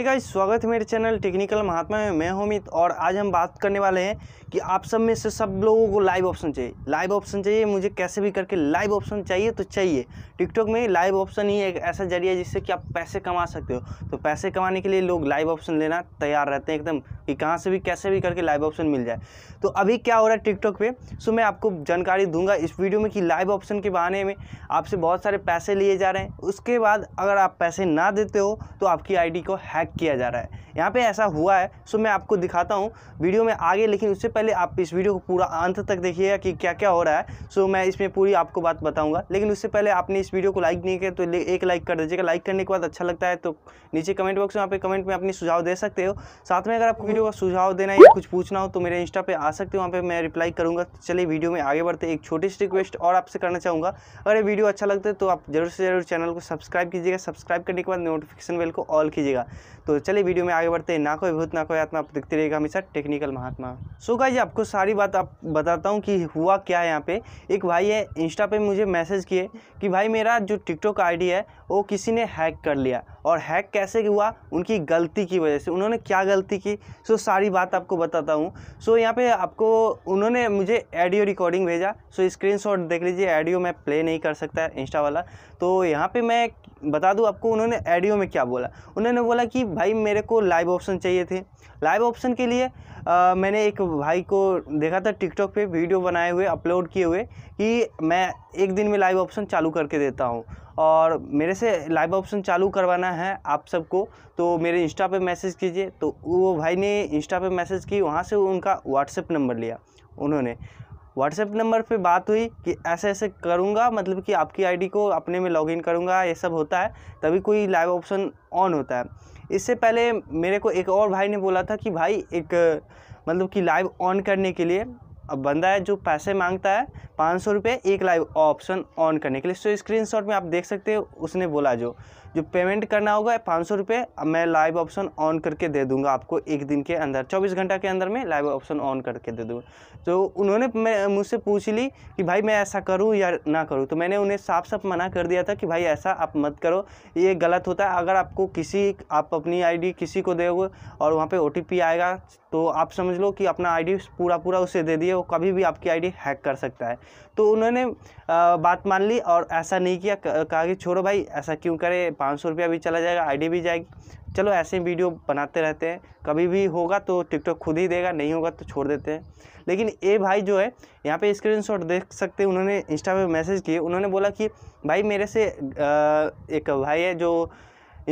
एक गाइस स्वागत है मेरे चैनल टेक्निकल महात्मा में मैं होमित और आज हम बात करने वाले हैं कि आप सब में से सब लोगों को लाइव ऑप्शन चाहिए लाइव ऑप्शन चाहिए मुझे कैसे भी करके लाइव ऑप्शन चाहिए तो चाहिए टिकटॉक में लाइव ऑप्शन ही एक ऐसा जरिया जिससे कि आप पैसे कमा सकते हो तो पैसे कमाने के लिए लोग लाइव ऑप्शन लेना तैयार रहते हैं एकदम कि कहाँ से भी कैसे भी करके लाइव ऑप्शन मिल जाए तो अभी क्या हो रहा है टिकटॉक पर सो मैं आपको जानकारी दूंगा इस वीडियो में कि लाइव ऑप्शन के बहाने में आपसे बहुत सारे पैसे लिए जा रहे हैं उसके बाद अगर आप पैसे ना देते हो तो आपकी आई को है हैक किया जा रहा है यहाँ पे ऐसा हुआ है सो मैं आपको दिखाता हूँ वीडियो में आगे लेकिन उससे पहले आप इस वीडियो को पूरा अंत तक देखिएगा कि क्या क्या हो रहा है सो मैं इसमें पूरी आपको बात बताऊँगा लेकिन उससे पहले आपने इस वीडियो को लाइक नहीं किया तो एक लाइक कर दीजिएगा लाइक करने के बाद अच्छा लगता है तो नीचे कमेंट बॉक्स में आप कमेंट में अपनी सुझाव दे सकते हो साथ में अगर आपको वीडियो का सुझाव देना या कुछ पूछना हो तो मेरे इंस्टा पर आ सकते हो वहाँ पर मैं रिप्लाई करूँगा चलिए वीडियो में आगे बढ़ते एक छोटी सी रिक्वेस्ट और आपसे करना चाहूँगा अगर ये वीडियो अच्छा लगता है तो आप जरूर से जरूर चैनल को सब्सक्राइब कीजिएगा सब्सक्राइब करने के बाद नोटिफिकेशन बेल को ऑल कीजिएगा तो चलिए वीडियो में आगे बढ़ते हैं ना कोई भूत ना कोई आत्मा आप देखते रहेगा हमेशा टेक्निकल महात्मा सो जी आपको सारी बात आप बताता हूँ कि हुआ क्या है यहाँ पे एक भाई है इंस्टा पे मुझे मैसेज किए कि भाई मेरा जो टिकटॉक आईडी है वो किसी ने हैक कर लिया और हैक कैसे हुआ उनकी गलती की वजह से उन्होंने क्या गलती की सो सारी बात आपको बताता हूँ सो यहाँ पे आपको उन्होंने मुझे एडियो रिकॉर्डिंग भेजा सो स्क्रीनशॉट देख लीजिए एडियो मैं प्ले नहीं कर सकता इंस्टा वाला तो यहाँ पे मैं बता दूँ आपको उन्होंने एडियो में क्या बोला उन्होंने बोला कि भाई मेरे को लाइव ऑप्शन चाहिए थे लाइव ऑप्शन के लिए आ, मैंने एक भाई को देखा था टिकटॉक पे वीडियो बनाए हुए अपलोड किए हुए कि मैं एक दिन में लाइव ऑप्शन चालू करके देता हूँ और मेरे से लाइव ऑप्शन चालू करवाना है आप सबको तो मेरे इंस्टा पे मैसेज कीजिए तो वो भाई ने इंस्टा पे मैसेज की वहाँ से उनका व्हाट्सएप नंबर लिया उन्होंने व्हाट्सएप नंबर पे बात हुई कि ऐसे ऐसे करूँगा मतलब कि आपकी आईडी को अपने में लॉगिन करूँगा ये सब होता है तभी कोई लाइव ऑप्शन ऑन होता है इससे पहले मेरे को एक और भाई ने बोला था कि भाई एक मतलब कि लाइव ऑन करने के लिए अब बंदा है जो पैसे मांगता है पाँच सौ रुपये एक लाइव ऑप्शन ऑन करने के लिए सो स्क्रीनशॉट में आप देख सकते हो उसने बोला जो जो पेमेंट करना होगा पाँच सौ रुपये मैं लाइव ऑप्शन ऑन करके दे दूँगा आपको एक दिन के अंदर चौबीस घंटा के अंदर में लाइव ऑप्शन ऑन करके दे दूँगा तो उन्होंने मुझसे पूछ ली कि भाई मैं ऐसा करूँ या ना करूँ तो मैंने उन्हें साफ साफ मना कर दिया था कि भाई ऐसा आप मत करो ये गलत होता है अगर आपको किसी आप अपनी आई किसी को दोगे और वहाँ पर ओ आएगा तो आप समझ लो कि अपना आई पूरा पूरा उसे दे दिए वो कभी भी आपकी आई हैक कर सकता है तो उन्होंने बात मान ली और ऐसा नहीं किया कहा कि छोड़ो भाई ऐसा क्यों करे पाँच सौ रुपया भी चला जाएगा आईडी भी जाएगी चलो ऐसे ही वीडियो बनाते रहते हैं कभी भी होगा तो टिकटॉक खुद ही देगा नहीं होगा तो छोड़ देते हैं लेकिन ये भाई जो है यहाँ पे स्क्रीनशॉट देख सकते हैं उन्होंने इंस्टा पे मैसेज किए उन्होंने बोला कि भाई मेरे से एक भाई है जो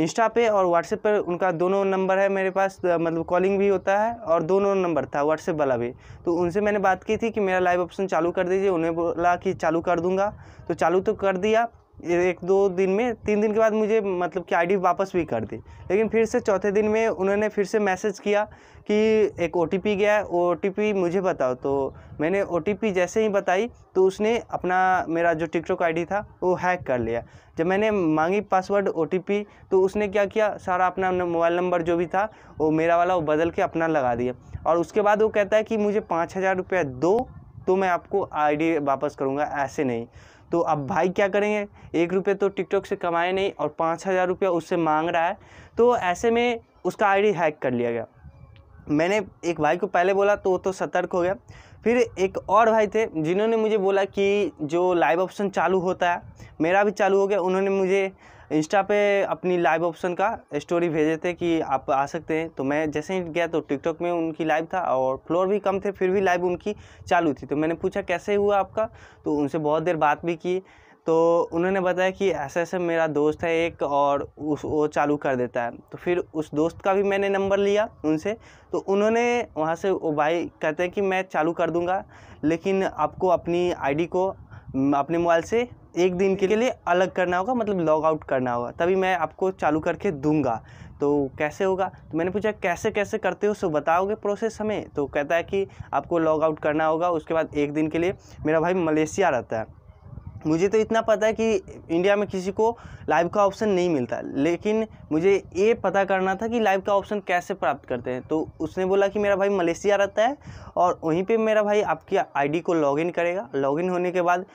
इंस्टा पे और व्हाट्सएप पर उनका दोनों नंबर है मेरे पास मतलब कॉलिंग भी होता है और दोनों नंबर था व्हाट्सएप वाला भी तो उनसे मैंने बात की थी कि मेरा लाइव ऑप्शन चालू कर दीजिए उन्हें बोला कि चालू कर दूंगा तो चालू तो कर दिया एक दो दिन में तीन दिन के बाद मुझे मतलब कि आईडी वापस भी कर दी लेकिन फिर से चौथे दिन में उन्होंने फिर से मैसेज किया कि एक ओ गया है ओ मुझे बताओ तो मैंने ओ जैसे ही बताई तो उसने अपना मेरा जो टिकटॉक आईडी था वो हैक कर लिया जब मैंने मांगी पासवर्ड ओ तो उसने क्या किया सारा अपना मोबाइल नंबर जो भी था वो मेरा वाला वो बदल के अपना लगा दिया और उसके बाद वो कहता है कि मुझे पाँच हज़ार रुपया दो तो मैं आपको आईडी वापस करूँगा ऐसे नहीं तो अब भाई क्या करेंगे एक रुपये तो टिकटॉक से कमाए नहीं और पाँच हज़ार रुपया उससे मांग रहा है तो ऐसे में उसका आईडी हैक कर लिया गया मैंने एक भाई को पहले बोला तो वो तो सतर्क हो गया फिर एक और भाई थे जिन्होंने मुझे बोला कि जो लाइव ऑप्शन चालू होता है मेरा भी चालू हो गया उन्होंने मुझे इंस्टा पे अपनी लाइव ऑप्शन का स्टोरी भेजे थे कि आप आ सकते हैं तो मैं जैसे ही गया तो टिकटॉक में उनकी लाइव था और फ्लोर भी कम थे फिर भी लाइव उनकी चालू थी तो मैंने पूछा कैसे हुआ आपका तो उनसे बहुत देर बात भी की तो उन्होंने बताया कि ऐसे ऐसे मेरा दोस्त है एक और उस वो चालू कर देता है तो फिर उस दोस्त का भी मैंने नंबर लिया उनसे तो उन्होंने वहाँ से वो भाई कहते हैं कि मैं चालू कर दूँगा लेकिन आपको अपनी आईडी को अपने मोबाइल से एक दिन के लिए अलग करना होगा मतलब लॉग आउट करना होगा तभी मैं आपको चालू करके दूंगा तो कैसे होगा तो मैंने पूछा कैसे कैसे करते हो सो बताओगे प्रोसेस हमें तो कहता है कि आपको लॉग आउट करना होगा उसके बाद एक दिन के लिए मेरा भाई मलेशिया रहता है मुझे तो इतना पता है कि इंडिया में किसी को लाइव का ऑप्शन नहीं मिलता लेकिन मुझे ये पता करना था कि लाइव का ऑप्शन कैसे प्राप्त करते हैं तो उसने बोला कि मेरा भाई मलेशिया रहता है और वहीं पे मेरा भाई आपकी आईडी को लॉगिन करेगा लॉगिन होने के बाद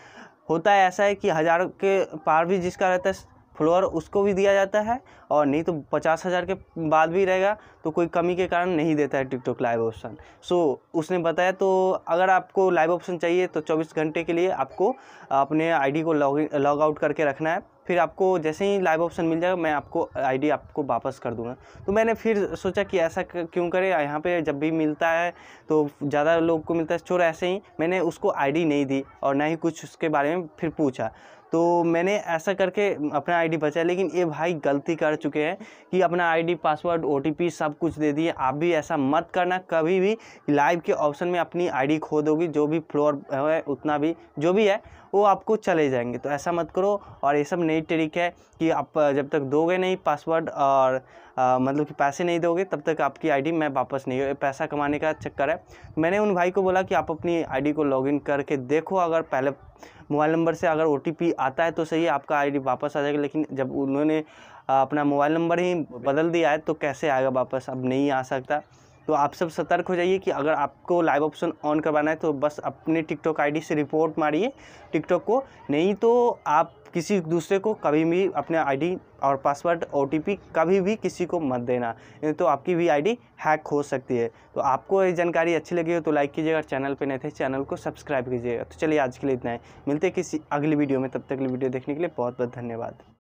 होता है ऐसा है कि हज़ार के पार भी जिसका रहता है फ्लोर उसको भी दिया जाता है और नहीं तो पचास हज़ार के बाद भी रहेगा तो कोई कमी के कारण नहीं देता है टिकटॉक लाइव ऑप्शन सो उसने बताया तो अगर आपको लाइव ऑप्शन चाहिए तो चौबीस घंटे के लिए आपको अपने आईडी को लॉग लॉग आउट करके रखना है फिर आपको जैसे ही लाइव ऑप्शन मिल जाएगा मैं आपको आईडी आपको वापस कर दूंगा तो मैंने फिर सोचा कि ऐसा क्यों करें यहाँ पे जब भी मिलता है तो ज़्यादा लोग को मिलता है चोर ऐसे ही मैंने उसको आईडी नहीं दी और ना ही कुछ उसके बारे में फिर पूछा तो मैंने ऐसा करके अपना आईडी बचाया लेकिन ये भाई गलती कर चुके हैं कि अपना आईडी पासवर्ड पी सब कुछ दे दिए आप भी ऐसा मत करना कभी भी लाइव के ऑप्शन में अपनी आईडी खो दोगी जो भी फ्लोर है उतना भी जो भी है वो आपको चले जाएंगे तो ऐसा मत करो और ये सब नई ट्रिक है कि आप जब तक दोगे नहीं पासवर्ड और आ, मतलब कि पैसे नहीं दोगे तब तक आपकी आईडी मैं वापस नहीं हो पैसा कमाने का चक्कर है मैंने उन भाई को बोला कि आप अपनी आईडी को लॉगिन करके देखो अगर पहले मोबाइल नंबर से अगर ओ आता है तो सही आपका आईडी वापस आ जाएगा लेकिन जब उन्होंने अपना मोबाइल नंबर ही बदल दिया है तो कैसे आएगा वापस अब नहीं आ सकता तो आप सब सतर्क हो जाइए कि अगर आपको लाइव ऑप्शन ऑन करवाना है तो बस अपने टिकटॉक आईडी से रिपोर्ट मारिए टिकटॉक को नहीं तो आप किसी दूसरे को कभी भी अपने आईडी और पासवर्ड ओ कभी भी किसी को मत देना तो आपकी भी आईडी हैक हो सकती है तो आपको ये जानकारी अच्छी लगी हो तो लाइक कीजिएगा चैनल पे नहीं थे चैनल को सब्सक्राइब कीजिएगा तो चलिए आज के लिए इतना है मिलते हैं किसी अगली वीडियो में तब तक अगली वीडियो देखने के लिए बहुत बहुत धन्यवाद